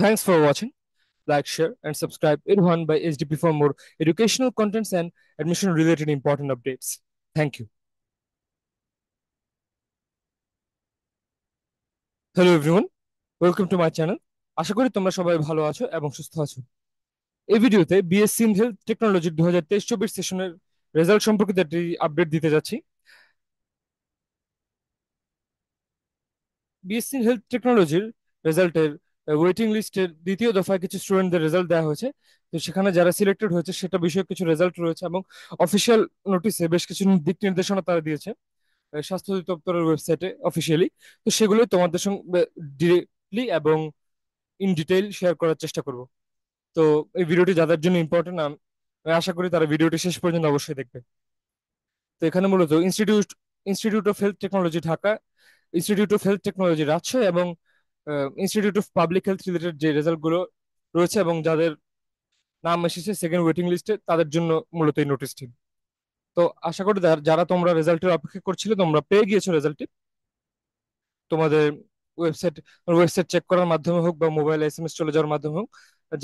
Thanks for watching. Like, share, and subscribe Irwan by SDP for more educational contents and admission related important updates. Thank you. Hello everyone welcome to my channel আশা করি তোমরা সবাই ভালো আছো এবং সুস্থ আছো এই ভিডিওতে বিএসসি ইন হেলথ টেকনোলজি দু হাজার তেইশ চব্বিশ সেশনের রেজাল্ট সম্পর্কিত একটি আপডেট দিতে যাচ্ছি বিএসসি ইন হেলথ টেকনোলজির রেজাল্টের ওয়েটিং লিস্টের দ্বিতীয় দফায় কিছু স্টুডেন্টদের রেজাল্ট দেওয়া হয়েছে তো সেখানে যারা সিলেক্টেড হয়েছে সেটা বিষয়ে কিছু রেজাল্ট রয়েছে এবং অফিসিয়াল নোটিসে বেশ কিছু দিক নির্দেশনা তারা দিয়েছে স্বাস্থ্য দপ্তরের ওয়েবসাইটে অফিসিয়ালি তো সেগুলো তোমাদের সঙ্গে ডিরেক্টলি এবং ইন ডিটেইল শেয়ার করার চেষ্টা করব তো এই ভিডিওটি যাদের জন্য ইম্পর্টেন্ট আশা করি তারা ভিডিওটি শেষ পর্যন্ত অবশ্যই দেখবে তো এখানে মূলত institute institute of health technology Dhaka institute of health technology Rajshahi এবং institute of public health related যে রেজাল্টগুলো রয়েছে এবং যাদের নাম এসেছে সেকেন্ড ওয়েটিং লিস্টে তাদের জন্য মূলত এই নোটিশটি তো আশা করি যারা তোমরা রেজাল্টের অপেক্ষা করছিলে তোমরা পেয়ে গিয়েছো রেজাল্টটি তোমাদের ওয়েবসাইট ওয়েবসাইট চেক করার মাধ্যমে হোক বা মোবাইল এস এম এস চলে যাওয়ার মাধ্যমে হোক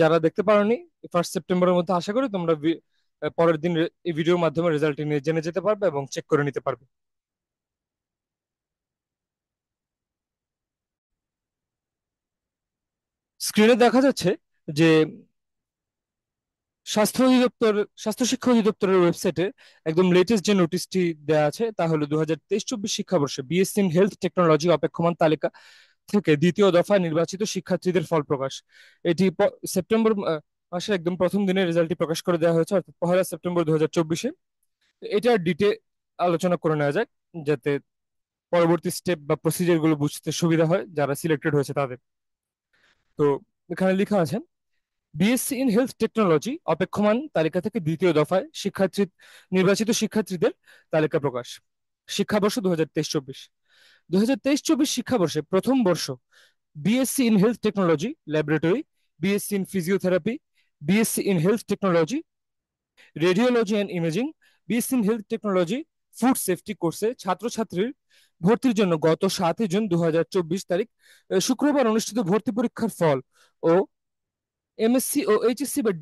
যারা দেখতে পারোনি ফার্স্ট সেপ্টেম্বরের মধ্যে আশা করি তোমরা পরের দিন এই ভিডিওর মাধ্যমে রেজাল্টটি নিয়ে জেনে যেতে পারবে এবং চেক করে নিতে পারবে স্ক্রিনে দেখা যাচ্ছে যে স্বাস্থ্য অধিদপ্তর স্বাস্থ্য শিক্ষা অধিদপ্তরের ওয়েবসাইটে একদম লেটেস্ট যে নোটিশটি দেওয়া আছে তা হলো দু হাজার তেইশ চব্বিশ শিক্ষাবর্ষে বিএসসি হেলথ টেকনোলজি অপেক্ষমান তালিকা থেকে দ্বিতীয় দফায় নির্বাচিত শিক্ষার্থীদের ফল প্রকাশ এটি সেপ্টেম্বর মাসের একদম প্রথম দিনে রেজাল্টটি প্রকাশ করে দেওয়া হয়েছে অর্থাৎ পহেলা সেপ্টেম্বর দু হাজার চব্বিশে এটার ডিটে আলোচনা করে নেওয়া যাক যাতে পরবর্তী স্টেপ বা প্রসিজারগুলো বুঝতে সুবিধা হয় যারা সিলেক্টেড হয়েছে তাদের তো এখানে লেখা আছেন বিএসসি ইন হেলথ টেকনোলজি অপেক্ষমান তালিকা থেকে দ্বিতীয় দফায় শিক্ষার্থী নির্বাচিত শিক্ষার্থীদের তালিকা প্রকাশ শিক্ষাবর্ষ দু হাজার তেইশ চব্বিশ দু হাজার তেইশ চব্বিশ শিক্ষাবর্ষে প্রথম বর্ষ BSc in health technology laboratory BSc in physiotherapy BSc in health technology radiology and imaging BSc in health technology food safety কোর্সে ছাত্রছাত্রীর ভর্তির জন্য গত সাতই জুন দু তারিখ শুক্রবার অনুষ্ঠিত ভর্তি পরীক্ষার ফল ও এমএসসি ও এইচএসসি বা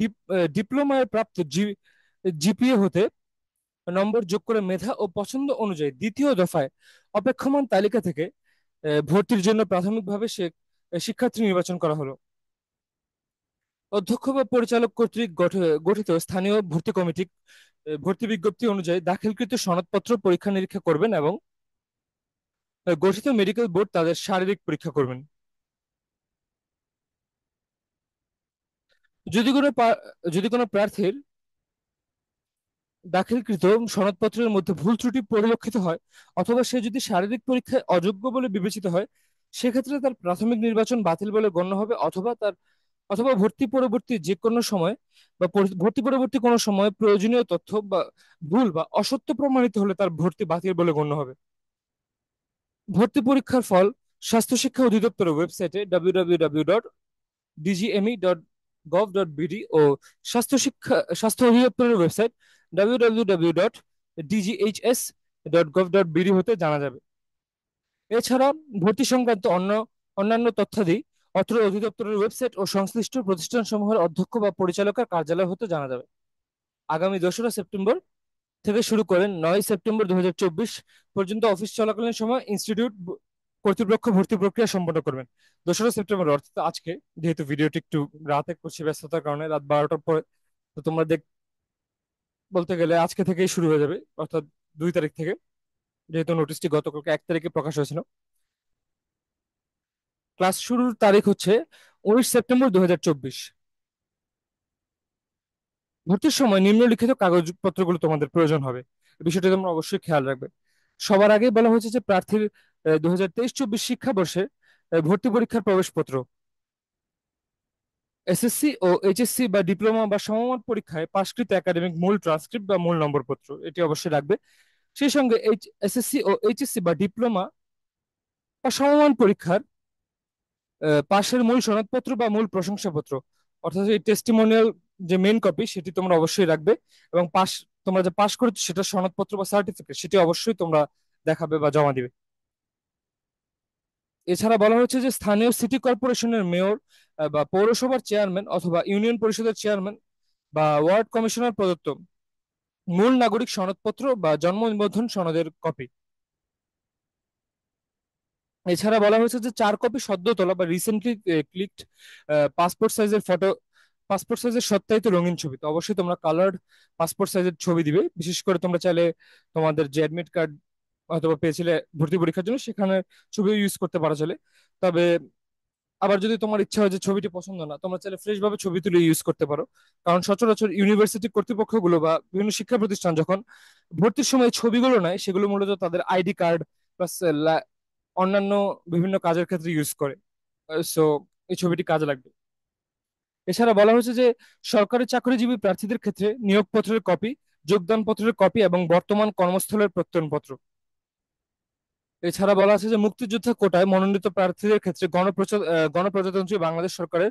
ডিপ্লোমায় প্রাপ্ত জিপিএ হতে নম্বর যোগ করে মেধা ও পছন্দ অনুযায়ী দ্বিতীয় দফায় অপেক্ষমান তালিকা থেকে ভর্তির জন্য প্রাথমিকভাবে সে শিক্ষার্থী নির্বাচন করা হলো অধ্যক্ষ বা পরিচালক কর্তৃক গঠিত স্থানীয় ভর্তি কমিটি ভর্তি বিজ্ঞপ্তি অনুযায়ী দাখিলকৃত সনদপত্র পরীক্ষা নিরীক্ষা করবেন এবং গঠিত মেডিকেল বোর্ড তাদের শারীরিক পরীক্ষা করবেন যদি কোনো যদি কোনো প্রার্থীর দাখিলকৃত সনদপত্রের মধ্যে ভুল ত্রুটি পরিলক্ষিত হয় অথবা সে যদি শারীরিক পরীক্ষায় অযোগ্য বলে বিবেচিত হয় সেক্ষেত্রে তার প্রাথমিক নির্বাচন বাতিল বলে গণ্য হবে অথবা তার অথবা ভর্তি পরবর্তী যে কোনো সময় বা ভর্তি পরবর্তী কোনো সময় প্রয়োজনীয় তথ্য বা ভুল বা অসত্য প্রমাণিত হলে তার ভর্তি বাতিল বলে গণ্য হবে ভর্তি পরীক্ষার ফল স্বাস্থ্য শিক্ষা অধিদপ্তরের ওয়েবসাইটে ডাব্লিউডাব্লিউডাব্লিউ dot DGME dot gov dot BD ও স্বাস্থ্য শিক্ষা স্বাস্থ্য অধিদপ্তরের ওয়েবসাইট ডাব্লিউডাব্লিউডাব্লিউ dot DGHS dot gov dot হতে জানা যাবে এছাড়া ভর্তি সংক্রান্ত অন্য অন্যান্য তথ্যাদি অত্র অধিদপ্তরের ওয়েবসাইট ও সংশ্লিষ্ট প্রতিষ্ঠান সমূহের অধ্যক্ষ বা পরিচালকের কার্যালয় হতে জানা যাবে আগামী দোসরা সেপ্টেম্বর থেকে শুরু করেন নয় সেপ্টেম্বর দু পর্যন্ত অফিস চলাকালীন সময় ইনস্টিটিউট কর্তৃপক্ষ ভর্তি প্রক্রিয়া সম্পন্ন করবেন দোসরা সেপ্টেম্বর অর্থাৎ আজকে যেহেতু ভিডিওটি একটু রাতে করছি ব্যস্ততার কারণে রাত বারোটার পরে তো তোমরা দেখ বলতে গেলে আজকে থেকেই শুরু হয়ে যাবে অর্থাৎ দুই তারিখ থেকে যেহেতু নোটিশটি গতকালকে এক তারিখে প্রকাশ হয়েছিল ক্লাস শুরুর তারিখ হচ্ছে উনিশ সেপ্টেম্বর দু ভর্তির সময় নিম্নলিখিত কাগজপত্রগুলো তোমাদের প্রয়োজন হবে বিষয়টি তোমরা অবশ্যই খেয়াল রাখবে সবার আগে বলা হয়েছে যে প্রার্থীর দু হাজার তেইশ চব্বিশ শিক্ষাবর্ষে ভর্তি পরীক্ষার প্রবেশপত্র এসএসসি ও এইচএসসি বা ডিপ্লোমা বা সমমান পরীক্ষায় পাশকৃত একাডেমিক মূল ট্রান্সক্রিপ্ট বা মূল নম্বরপত্র এটি অবশ্যই রাখবে সেই সঙ্গে এইচ এসএসসি ও এইচএসসি বা ডিপ্লোমা বা সমমান পরীক্ষার পাশের মূল সনদপত্র বা মূল প্রশংসাপত্র অর্থাৎ এই টেস্টিমোনিয়াল যে মেন কপি সেটি তোমরা অবশ্যই রাখবে এবং পাশ তোমরা যে পাশ করেছো সেটা সনদপত্র বা সার্টিফিকেট সেটি অবশ্যই তোমরা দেখাবে বা জমা দিবে এছাড়া বলা হচ্ছে যে স্থানীয় সিটি কর্পোরেশনের মেয়র বা পৌরসভার চেয়ারম্যান অথবা ইউনিয়ন পরিষদের চেয়ারম্যান বা ওয়ার্ড কমিশনার প্রদত্ত মূল নাগরিক সনদপত্র বা জন্ম নিবন্ধন সনদের কপি এছাড়া বলা হয়েছে যে চার কপি সদ্য তোলা বা রিসেন্টলি ক্লিকড পাসপোর্ট সাইজের ফটো পাসপোর্ট সাইজের সত্যায়িত রঙিন ছবি তো অবশ্যই তোমরা কালার্ড পাসপোর্ট সাইজের ছবি দিবে বিশেষ করে তোমরা চাইলে তোমাদের যে অ্যাডমিট কার্ড অথবা পেয়েছিলে ভর্তি পরীক্ষার জন্য সেখানে ছবিও ইউজ করতে পারা চলে তবে আবার যদি তোমার ইচ্ছা হয় যে ছবিটি পছন্দ না তোমরা চাইলে ফ্রেশ ভাবে ছবি তুলে ইউজ করতে পারো কারণ সচরাচর ইউনিভার্সিটি কর্তৃপক্ষগুলো বা বিভিন্ন শিক্ষা প্রতিষ্ঠান যখন ভর্তির সময় ছবিগুলো নেয় সেগুলো মূলত তাদের আইডি কার্ড প্লাস অন্যান্য বিভিন্ন কাজের ক্ষেত্রে ইউজ করে সো এই ছবিটি কাজে লাগবে এছাড়া বলা হয়েছে যে সরকারি চাকরিজীবী প্রার্থীদের ক্ষেত্রে নিয়োগপত্রের কপি যোগদানপত্রের কপি এবং বর্তমান কর্মস্থলের প্রত্যয়নপত্র এছাড়া বলা আছে যে মুক্তিযোদ্ধা কোটায় মনোনীত প্রার্থীদের ক্ষেত্রে গণপ্রজাতন্ত্রী বাংলাদেশ সরকারের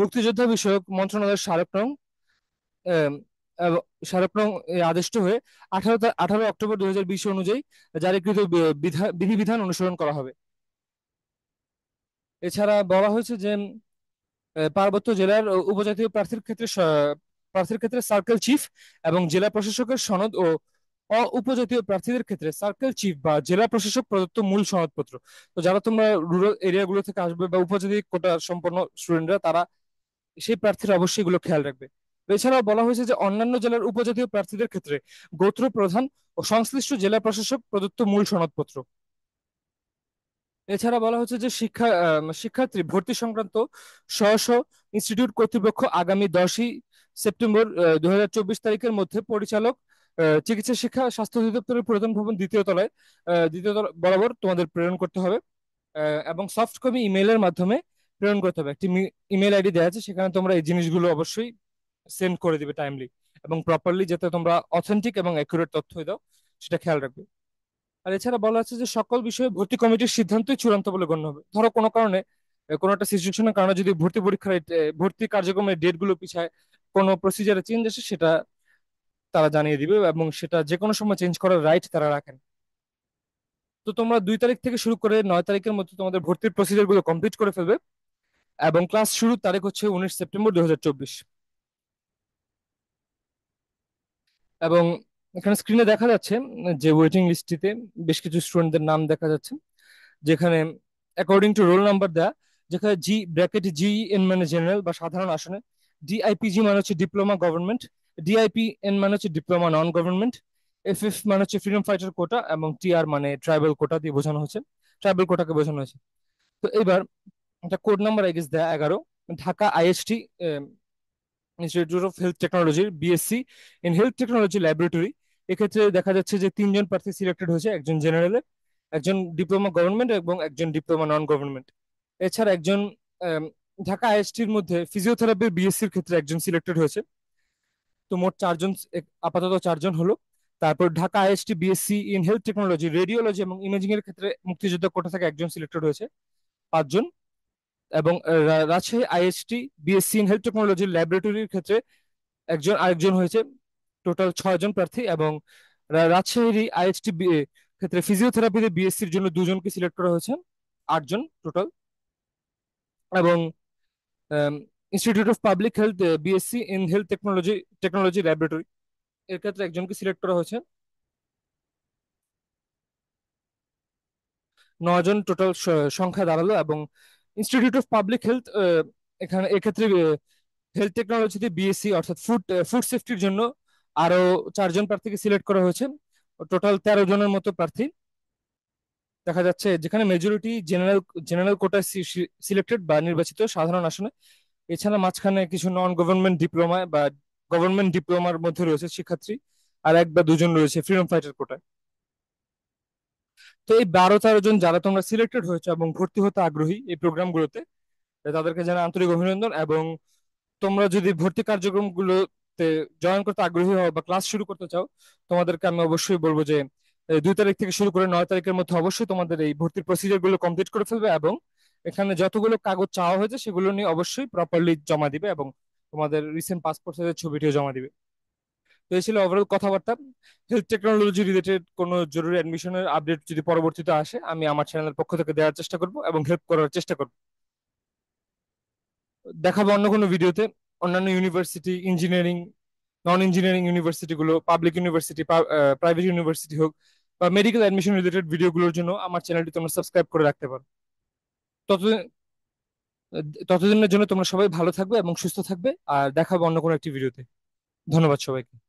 মুক্তিযোদ্ধা বিষয়ক মন্ত্রণালয়ের স্মারক রং স্মারকনং আদিষ্ট হয়ে আঠারো আঠারো অক্টোবর দুই অনুযায়ী জারিকৃত বিধিবিধান অনুসরণ করা হবে এছাড়া বলা হয়েছে যে পার্বত্য জেলার উপজাতীয় প্রার্থীর ক্ষেত্রে প্রার্থীর ক্ষেত্রে সার্কেল চিফ এবং জেলা প্রশাসকের সনদ ও অ উপজাতীয় প্রার্থীদের ক্ষেত্রে সার্কেল চিফ বা জেলা প্রশাসক প্রদত্ত মূল সনদপত্র তো যারা তোমরা রুরাল এরিয়া গুলো থেকে আসবে বা উপজাতি কোটা সম্পন্ন স্টুডেন্টরা তারা সেই প্রার্থীরা অবশ্যই এগুলো খেয়াল রাখবে এছাড়াও বলা হয়েছে যে অন্যান্য জেলার উপজাতীয় প্রার্থীদের ক্ষেত্রে গোত্র প্রধান ও সংশ্লিষ্ট জেলা প্রশাসক প্রদত্ত মূল সনদপত্র এছাড়া বলা হচ্ছে যে শিক্ষা শিক্ষার্থী ভর্তি সংক্রান্ত স্ব স্ব ইনস্টিটিউট কর্তৃপক্ষ আগামী দশই সেপ্টেম্বর দু তারিখের মধ্যে পরিচালক চিকিৎসা শিক্ষা স্বাস্থ্য অধিদপ্তরের পুরাতন ভবন দ্বিতীয় তলায় দ্বিতীয় তল বরাবর তোমাদের প্রেরণ করতে হবে এবং সফট কপি ইমেইলের মাধ্যমে প্রেরণ করতে হবে একটি ইমেল আইডি দেওয়া আছে সেখানে তোমরা এই জিনিসগুলো অবশ্যই সেন্ড করে দিবে টাইমলি এবং প্রপারলি যাতে তোমরা অথেন্টিক এবং অ্যাকুরেট তথ্য দাও সেটা খেয়াল রাখবে আর এছাড়া বলা আছে যে সকল বিষয়ে ভর্তি কমিটির সিদ্ধান্তই চূড়ান্ত বলে গণ্য হবে ধরো কোনো কারণে কোনো একটা সিচুয়েশনের কারণে যদি ভর্তি পরীক্ষার ভর্তি কার্যক্রমের ডেটগুলো পিছায় কোনো প্রসিজারে চেঞ্জ আসে সেটা তারা জানিয়ে দিবে এবং সেটা যে কোনো সময় চেঞ্জ করার রাইট তারা রাখেন তো তোমরা দুই তারিখ থেকে শুরু করে নয় তারিখের মধ্যে তোমাদের ভর্তির প্রসিজারগুলো কমপ্লিট করে ফেলবে এবং ক্লাস শুরুর তারিখ হচ্ছে উনিশ সেপ্টেম্বর দু এবং এখানে স্ক্রিনে দেখা যাচ্ছে যে ওয়েটিং লিস্টটিতে বেশ কিছু স্টুডেন্টদের নাম দেখা যাচ্ছে যেখানে অ্যাকর্ডিং টু রোল নাম্বার দেয়া যেখানে জি ব্র্যাকেট জি এন মানে জেনারেল বা সাধারণ আসনে ডিআইপিজি মানে হচ্ছে ডিপ্লোমা গভর্নমেন্ট ডিআইপি এন মানে হচ্ছে diploma non government F F মানে হচ্ছে ফ্রিডম ফাইটার কোটা এবং টিআর মানে ট্রাইবাল কোটা দিয়ে বোঝানো হচ্ছে ট্রাইবাল কোটাকে বোঝানো হয়েছে তো এবার একটা কোড নাম্বার আই দেয়া এগারো Dhaka IST institute of health technology BSc in health technology laboratory এক্ষেত্রে দেখা যাচ্ছে যে তিনজন প্রার্থী সিলেক্টেড হয়েছে একজন জেনারেলের একজন ডিপ্লোমা গভর্নমেন্ট এবং একজন ডিপ্লোমা নন গভর্নমেন্ট এছাড়া একজন ঢাকা আইএসটির মধ্যে ফিজিওথেরাপি বিএসসির ক্ষেত্রে একজন সিলেক্টেড হয়েছে তো মোট চারজন আপাতত চারজন হলো তারপর Dhaka IST BSc in health technology radiology এবং ইমেজিং এর ক্ষেত্রে মুক্তিযোদ্ধা কোটা থেকে একজন সিলেক্টেড হয়েছে পাঁচজন এবং Rajshahi IST BSc in health টেকনোলজির ল্যাবরেটরির ক্ষেত্রে একজন আরেকজন হয়েছে টোটাল ছয়জন প্রার্থী এবং রাজশাহীর আইএসটি ক্ষেত্রে ফিজিওথেরাপিতে বিএসসির জন্য দুজনকে সিলেক্ট করা হয়েছে আটজন টোটাল এবং institute of public health BSc in health technology technology laboratory এর ক্ষেত্রে একজনকে সিলেক্ট করা হয়েছে নজন টোটাল সংখ্যা দাঁড়ালো এবং ইনস্টিটিউট অফ পাবলিক হেলথ এখানে এক্ষেত্রে হেলথ টেকনোলজিতে বিএসসি অর্থাৎ ফুড ফুড সেফটির জন্য আরো চারজন প্রার্থীকে সিলেক্ট করা হয়েছে টোটাল তেরো জনের মতো প্রার্থী দেখা যাচ্ছে যেখানে মেজরিটি জেনারেল জেনারেল কোটায় সিলেক্টেড বা নির্বাচিত সাধারণ আসনে এছাড়া মাঝখানে কিছু নন গভর্নমেন্ট ডিপ্লোমা বা গভর্নমেন্ট ডিপ্লোমার মধ্যে রয়েছে শিক্ষার্থী আর এক বা দুজন রয়েছে ফ্রিডম ফাইটার কোটায় তো এই বারো তেরো জন যারা তোমরা সিলেক্টেড হয়েছে এবং ভর্তি হতে আগ্রহী এই প্রোগ্রামগুলোতে তাদেরকে জানা আন্তরিক অভিনন্দন এবং তোমরা যদি ভর্তি কার্যক্রমগুলোতে জয়েন করতে আগ্রহী হও বা ক্লাস শুরু করতে চাও তোমাদেরকে আমি অবশ্যই বলবো যে দুই তারিখ থেকে শুরু করে নয় তারিখের মধ্যে অবশ্যই তোমাদের এই ভর্তির প্রসিজার গুলো কমপ্লিট করে ফেলবে এবং এখানে যতগুলো কাগজ চাওয়া হয়েছে সেগুলো নিয়ে অবশ্যই প্রপারলি জমা দিবে এবং তোমাদের রিসেন্ট পাসপোর্ট সাইজের ছবিটিও জমা দিবে তো এই ছিল ওভারঅল কথাবার্তা হেলথ টেকনোলজি রিলেটেড কোনো জরুরি অ্যাডমিশনের আপডেট যদি পরবর্তীতে আসে আমি আমার চ্যানেলের পক্ষ থেকে দেওয়ার চেষ্টা করব এবং হেল্প করার চেষ্টা করব দেখাবো অন্য কোনো ভিডিওতে অন্যান্য ইউনিভার্সিটি ইঞ্জিনিয়ারিং নন ইঞ্জিনিয়ারিং ইউনিভার্সিটিগুলো পাবলিক ইউনিভার্সিটি প্রাইভেট ইউনিভার্সিটি হোক বা মেডিকেল অ্যাডমিশন রিলেটেড ভিডিও গুলোর জন্য আমার চ্যানেলটি তোমরা সাবস্ক্রাইব করে রাখতে পারো ততদিন ততদিনের জন্য তোমরা সবাই ভালো থাকবে এবং সুস্থ থাকবে আর দেখাবো অন্য কোনো একটি ভিডিওতে ধন্যবাদ সবাইকে